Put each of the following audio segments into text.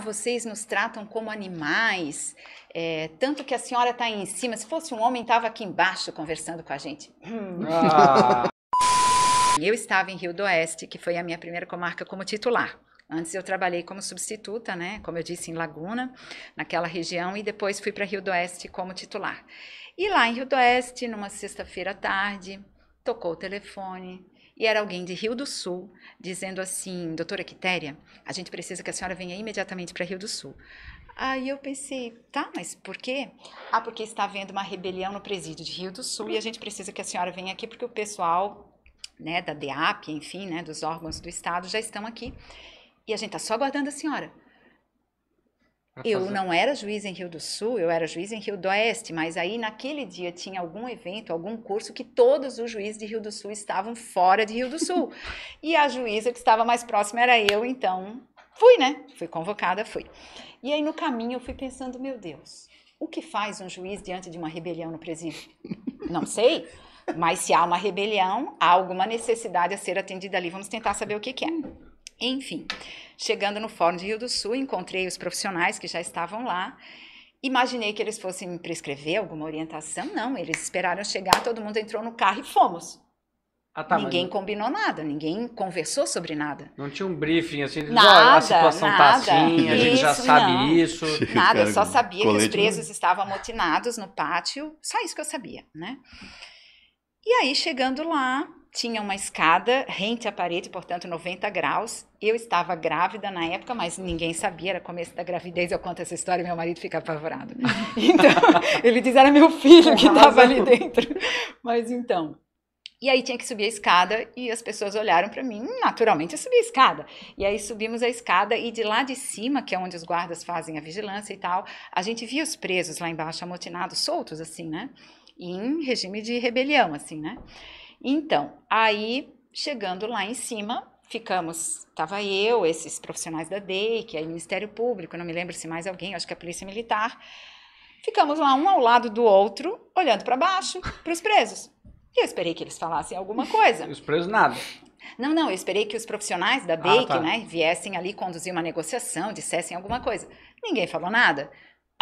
vocês nos tratam como animais, é, tanto que a senhora está em cima. Se fosse um homem, estava aqui embaixo conversando com a gente. Hum. Ah. Eu estava em Rio do Oeste, que foi a minha primeira comarca como titular. Antes eu trabalhei como substituta, né? Como eu disse, em Laguna, naquela região, e depois fui para Rio do Oeste como titular. E lá em Rio do Oeste, numa sexta-feira à tarde, tocou o telefone, e era alguém de Rio do Sul dizendo assim: Doutora Quitéria, a gente precisa que a senhora venha imediatamente para Rio do Sul. Aí eu pensei, tá, mas por quê? Ah, porque está havendo uma rebelião no presídio de Rio do Sul e a gente precisa que a senhora venha aqui porque o pessoal né, da DEAP, enfim, né, dos órgãos do Estado já estão aqui e a gente está só aguardando a senhora. Eu não era juiz em Rio do Sul, eu era juiz em Rio do Oeste, mas aí naquele dia tinha algum evento, algum curso que todos os juízes de Rio do Sul estavam fora de Rio do Sul. e a juíza que estava mais próxima era eu, então fui, né? Fui convocada, fui. E aí no caminho eu fui pensando, meu Deus, o que faz um juiz diante de uma rebelião no presídio? Não sei. Mas se há uma rebelião, há alguma necessidade a ser atendida ali. Vamos tentar saber o que, que é. Enfim, chegando no Fórum de Rio do Sul, encontrei os profissionais que já estavam lá. Imaginei que eles fossem me prescrever alguma orientação, não. Eles esperaram chegar, todo mundo entrou no carro e fomos. Ah, tá, ninguém mas... combinou nada, ninguém conversou sobre nada. Não tinha um briefing assim, nada, oh, a situação tá nada, tá assim, a gente isso, já sabe não. isso. Nada, eu só sabia que os presos estavam amotinados no pátio, só isso que eu sabia, né? E aí, chegando lá, tinha uma escada rente à parede, portanto 90 graus. Eu estava grávida na época, mas ninguém sabia, era começo da gravidez. Eu conto essa história e meu marido fica apavorado. Então, ele diz: era meu filho que estava ali dentro. Mas então. E aí tinha que subir a escada e as pessoas olharam para mim, naturalmente eu subi a escada. E aí subimos a escada e de lá de cima, que é onde os guardas fazem a vigilância e tal, a gente via os presos lá embaixo amotinados, soltos assim, né? em regime de rebelião, assim, né? Então, aí chegando lá em cima, ficamos, estava eu, esses profissionais da DEIC, aí Ministério Público, não me lembro se mais alguém, acho que a Polícia Militar, ficamos lá um ao lado do outro, olhando para baixo, para os presos. E eu esperei que eles falassem alguma coisa. E os presos nada. Não, não, eu esperei que os profissionais da Deic, ah, tá. né, viessem ali conduzir uma negociação, dissessem alguma coisa. Ninguém falou nada.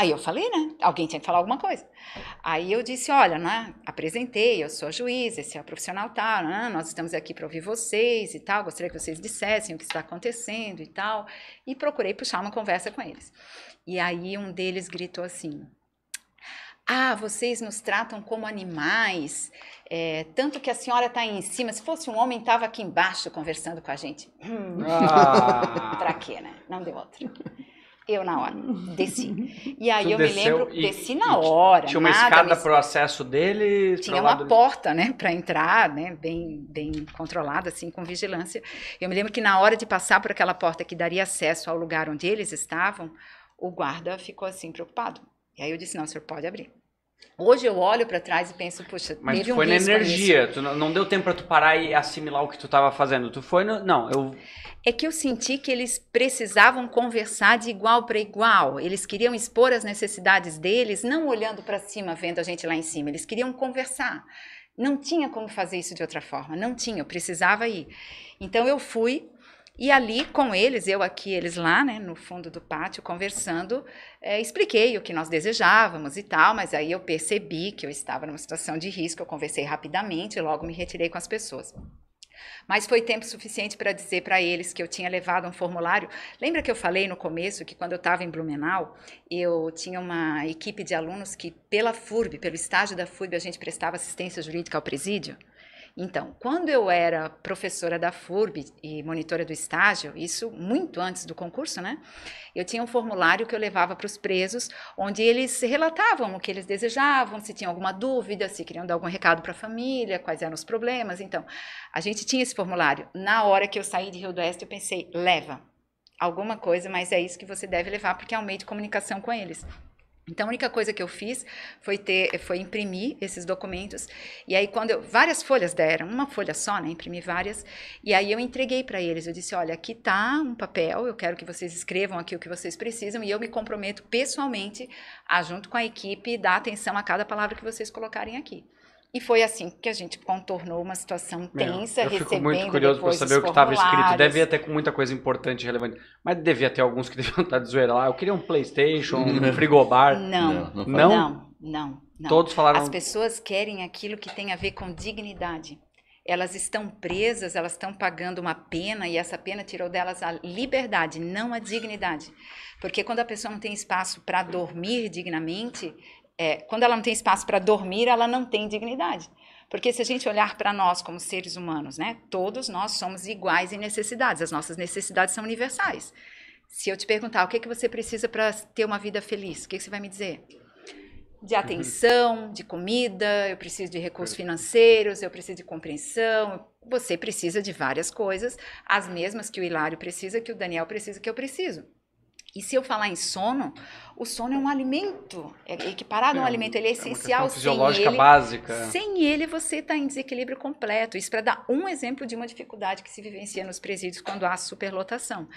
Aí eu falei, né? Alguém tinha que falar alguma coisa. Aí eu disse, olha, né? Apresentei, eu sou a juiz, esse é o profissional tal, né? nós estamos aqui para ouvir vocês e tal, gostaria que vocês dissessem o que está acontecendo e tal. E procurei puxar uma conversa com eles. E aí um deles gritou assim, ah, vocês nos tratam como animais, é, tanto que a senhora está em cima, se fosse um homem estava aqui embaixo conversando com a gente. Ah. pra quê, né? Não deu outro eu na hora. Desci. E aí tu eu me lembro, desci na hora. Tinha uma escada me... para o acesso dele? Tinha uma porta, né, para entrar, né, bem, bem controlada, assim, com vigilância. Eu me lembro que na hora de passar por aquela porta que daria acesso ao lugar onde eles estavam, o guarda ficou assim preocupado. E aí eu disse: não, o senhor pode abrir. Hoje eu olho para trás e penso, puxa, Mas teve um foi na energia, nisso. tu não, não deu tempo para tu parar e assimilar o que tu estava fazendo. Tu foi no, não, eu É que eu senti que eles precisavam conversar de igual para igual. Eles queriam expor as necessidades deles, não olhando para cima, vendo a gente lá em cima. Eles queriam conversar. Não tinha como fazer isso de outra forma, não tinha, eu precisava ir. Então eu fui e ali, com eles, eu aqui, eles lá, né, no fundo do pátio, conversando, é, expliquei o que nós desejávamos e tal, mas aí eu percebi que eu estava numa situação de risco, eu conversei rapidamente e logo me retirei com as pessoas. Mas foi tempo suficiente para dizer para eles que eu tinha levado um formulário. Lembra que eu falei no começo que quando eu estava em Blumenau, eu tinha uma equipe de alunos que, pela FURB, pelo estágio da FURB, a gente prestava assistência jurídica ao presídio? Então, quando eu era professora da FURB e monitora do estágio, isso muito antes do concurso, né? Eu tinha um formulário que eu levava para os presos, onde eles relatavam o que eles desejavam, se tinham alguma dúvida, se queriam dar algum recado para a família, quais eram os problemas. Então, a gente tinha esse formulário. Na hora que eu saí de Rio do Oeste, eu pensei, leva alguma coisa, mas é isso que você deve levar, porque é um meio de comunicação com eles. Então a única coisa que eu fiz foi ter, foi imprimir esses documentos e aí quando eu, várias folhas deram, uma folha só, né, imprimi várias e aí eu entreguei para eles. Eu disse, olha, aqui tá um papel, eu quero que vocês escrevam aqui o que vocês precisam e eu me comprometo pessoalmente a junto com a equipe dar atenção a cada palavra que vocês colocarem aqui. E foi assim que a gente contornou uma situação tensa, Meu, eu fico muito curioso para saber o que estava escrito. Devia ter com muita coisa importante e relevante. Mas devia ter alguns que deviam estar de zoeira lá. Eu queria um Playstation, um frigobar. Não, não, não, não, não, não. Todos falaram... As pessoas querem aquilo que tem a ver com dignidade. Elas estão presas, elas estão pagando uma pena e essa pena tirou delas a liberdade, não a dignidade. Porque quando a pessoa não tem espaço para dormir dignamente, é, quando ela não tem espaço para dormir, ela não tem dignidade. Porque se a gente olhar para nós como seres humanos, né, todos nós somos iguais em necessidades, as nossas necessidades são universais. Se eu te perguntar o que, é que você precisa para ter uma vida feliz, o que, é que você vai me dizer? de uhum. atenção, de comida, eu preciso de recursos financeiros, eu preciso de compreensão. Você precisa de várias coisas, as mesmas que o Hilário precisa, que o Daniel precisa, que eu preciso. E se eu falar em sono, o sono é um alimento, é equiparado é, a um é, alimento, ele é, é essencial. Uma fisiológica sem ele, básica. Sem ele, você está em desequilíbrio completo. Isso para dar um exemplo de uma dificuldade que se vivencia nos presídios quando há superlotação.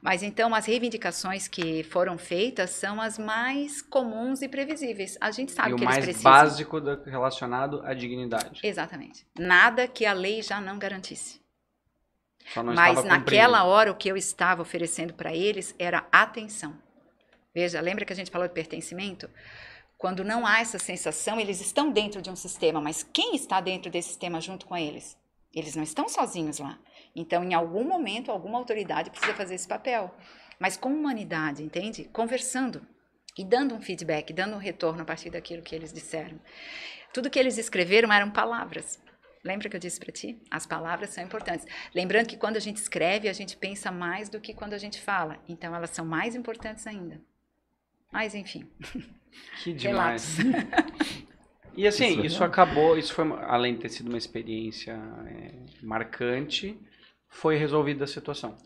Mas então, as reivindicações que foram feitas são as mais comuns e previsíveis. A gente sabe e que eles precisam. o mais básico relacionado à dignidade. Exatamente. Nada que a lei já não garantisse. Mas naquela hora, o que eu estava oferecendo para eles era atenção. Veja, lembra que a gente falou de pertencimento? Quando não há essa sensação, eles estão dentro de um sistema, mas quem está dentro desse sistema junto com eles? Eles não estão sozinhos lá. Então, em algum momento, alguma autoridade precisa fazer esse papel. Mas com humanidade, entende? Conversando e dando um feedback, dando um retorno a partir daquilo que eles disseram. Tudo que eles escreveram eram palavras. Lembra que eu disse para ti? As palavras são importantes. Lembrando que quando a gente escreve, a gente pensa mais do que quando a gente fala. Então elas são mais importantes ainda. Mas enfim. Que demais. e assim, isso, é isso acabou, isso foi, além de ter sido uma experiência é, marcante, foi resolvida a situação.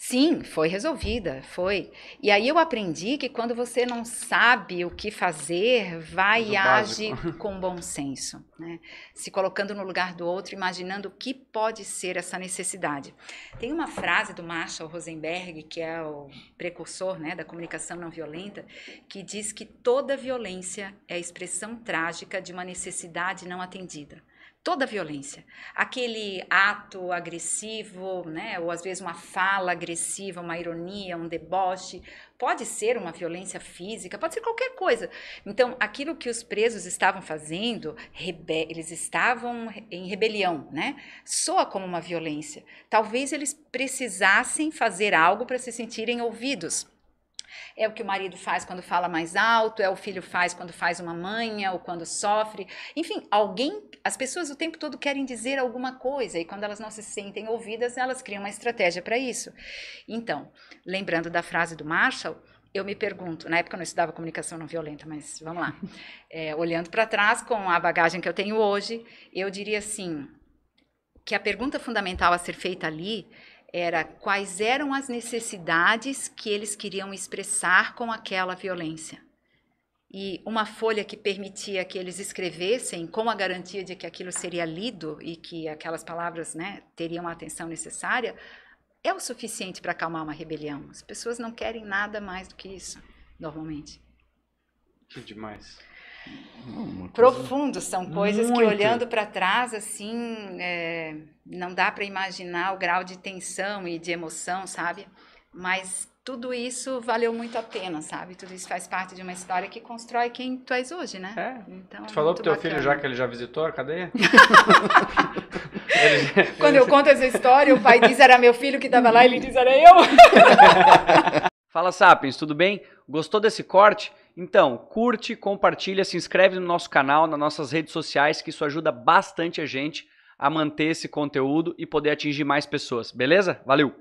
Sim, foi resolvida, foi. E aí eu aprendi que quando você não sabe o que fazer, vai Mas e age básico. com bom senso, né? Se colocando no lugar do outro, imaginando o que pode ser essa necessidade. Tem uma frase do Marshall Rosenberg, que é o precursor, né, da comunicação não violenta, que diz que toda violência é a expressão trágica de uma necessidade não atendida toda violência. Aquele ato agressivo, né, ou às vezes uma fala agressiva, uma ironia, um deboche, pode ser uma violência física, pode ser qualquer coisa. Então, aquilo que os presos estavam fazendo, eles estavam em rebelião, né? Soa como uma violência. Talvez eles precisassem fazer algo para se sentirem ouvidos é o que o marido faz quando fala mais alto, é o filho faz quando faz uma manha ou quando sofre. Enfim, alguém, as pessoas o tempo todo querem dizer alguma coisa e quando elas não se sentem ouvidas, elas criam uma estratégia para isso. Então, lembrando da frase do Marshall, eu me pergunto, na época eu não estudava comunicação não violenta, mas vamos lá. É, olhando para trás com a bagagem que eu tenho hoje, eu diria assim, que a pergunta fundamental a ser feita ali era quais eram as necessidades que eles queriam expressar com aquela violência. E uma folha que permitia que eles escrevessem com a garantia de que aquilo seria lido e que aquelas palavras né, teriam a atenção necessária é o suficiente para acalmar uma rebelião. As pessoas não querem nada mais do que isso, normalmente. Que demais. Coisa... Profundo, são coisas Muito. que olhando para trás, assim, é, não dá para imaginar o grau de tensão e de emoção, sabe? Mas tudo isso valeu muito a pena, sabe? Tudo isso faz parte de uma história que constrói quem tu és hoje, né? É. Então, tu é falou pro teu bacana. filho já que ele já visitou a cadeia? ele, ele... Quando eu conto essa história, o pai diz era meu filho que tava lá, ele diz era eu. Fala, Sapiens, tudo bem? Gostou desse corte? Então, curte, compartilha, se inscreve no nosso canal, nas nossas redes sociais, que isso ajuda bastante a gente a manter esse conteúdo e poder atingir mais pessoas, beleza? Valeu!